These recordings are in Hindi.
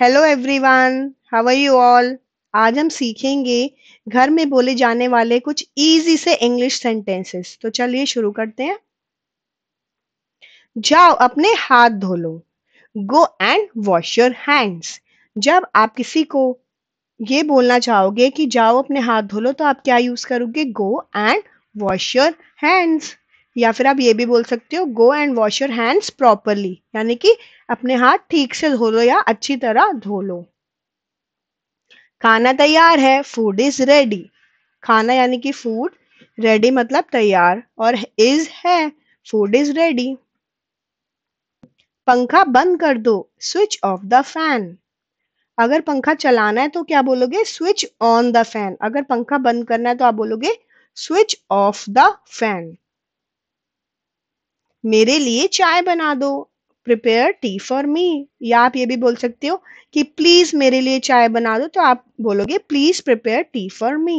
hello everyone how are you all आज हम सीखेंगे घर में बोले जाने वाले कुछ इजी से इंग्लिश सेंटेंसेस तो चलिए शुरू करते हैं जाओ अपने हाथ धो लो go and wash your hands जब आप किसी को ये बोलना चाहोगे कि जाओ अपने हाथ धो लो तो आप क्या यूज करोगे go and wash your hands या फिर आप ये भी बोल सकते हो go and wash your hands properly यानी कि अपने हाथ ठीक से धो लो या अच्छी तरह धो लो खाना तैयार है फूड इज रेडी खाना यानी कि फूड रेडी मतलब तैयार और इज है फूड इज रेडी पंखा बंद कर दो स्विच ऑफ द फैन अगर पंखा चलाना है तो क्या बोलोगे स्विच ऑन द फैन अगर पंखा बंद करना है तो आप बोलोगे स्विच ऑफ द फैन मेरे लिए चाय बना दो प्रिपेयर टी फॉर मी या आप ये भी बोल सकते हो कि प्लीज मेरे लिए चाय बना दो तो आप बोलोगे please prepare tea for me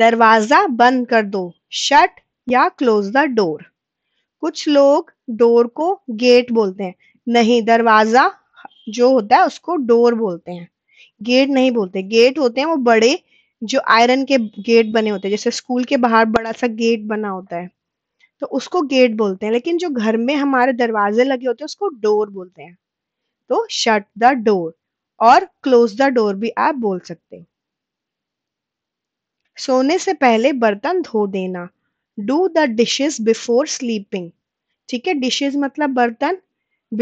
दरवाजा बंद कर दो शट या क्लोज द डोर कुछ लोग डोर को गेट बोलते हैं नहीं दरवाजा जो होता है उसको डोर बोलते हैं गेट नहीं बोलते गेट होते हैं वो बड़े जो आयरन के गेट बने होते हैं जैसे स्कूल के बाहर बड़ा सा गेट बना होता है तो उसको गेट बोलते हैं लेकिन जो घर में हमारे दरवाजे लगे होते हैं उसको डोर बोलते हैं तो शट द डोर और क्लोज द डोर भी आप बोल सकते हैं सोने से पहले बर्तन धो देना do the dishes before sleeping ठीक है डिशेज मतलब बर्तन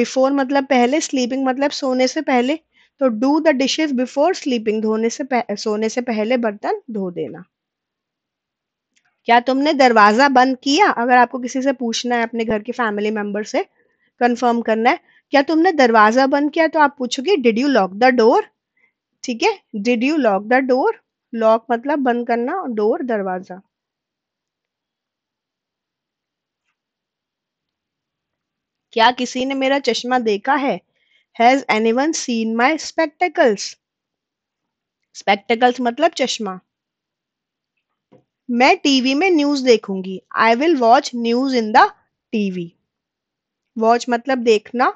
बिफोर मतलब पहले स्लीपिंग मतलब सोने से पहले तो do the dishes before sleeping धोने से सोने से पहले बर्तन धो देना क्या तुमने दरवाजा बंद किया अगर आपको किसी से पूछना है अपने घर के फैमिली मेंबर से कंफर्म करना है क्या तुमने दरवाजा बंद किया तो आप पूछोगे did you lock the door ठीक है did you lock the door lock मतलब बंद करना डोर दरवाजा क्या किसी ने मेरा चश्मा देखा है has anyone seen my spectacles spectacles मतलब चश्मा मैं टीवी में न्यूज देखूंगी I will watch news in the TV watch मतलब देखना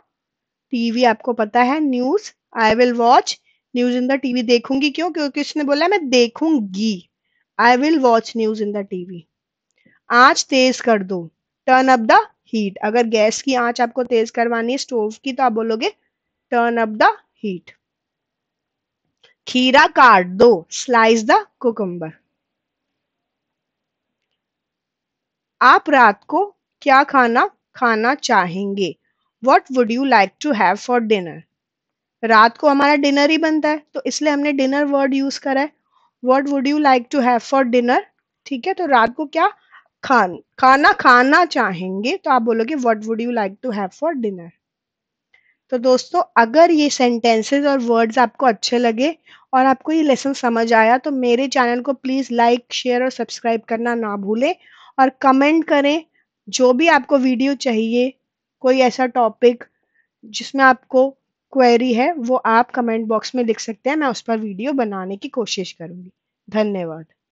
टीवी आपको पता है news I will watch news in the TV देखूंगी क्यों क्योंकि उसने बोला मैं देखूंगी I will watch news in the TV आंच तेज कर दो टर्न अप द हीट अगर गैस की आंच आपको तेज करवानी है स्टोव की तो आप बोलोगे टर्न अप द हीट खीरा काट दो स्लाइस द कुकुम्बर आप रात को क्या खाना खाना चाहेंगे what would you like to have for dinner रात को हमारा डिनर ही बनता है तो इसलिए हमने डिनर वर्ड यूज करा है what would you like to have for dinner ठीक है तो रात को क्या खान खाना खाना चाहेंगे तो आप बोलोगे what would you like to have for dinner तो दोस्तों अगर ये सेंटेंसेस और वर्ड्स आपको अच्छे लगे और आपको ये लेसन समझ आया तो मेरे चैनल को प्लीज़ लाइक शेयर और सब्सक्राइब करना ना भूलें और कमेंट करें जो भी आपको वीडियो चाहिए कोई ऐसा टॉपिक जिसमें आपको क्वेरी है वो आप कमेंट बॉक्स में लिख सकते हैं मैं उस पर वीडियो बनाने की कोशिश करूँगी धन्यवाद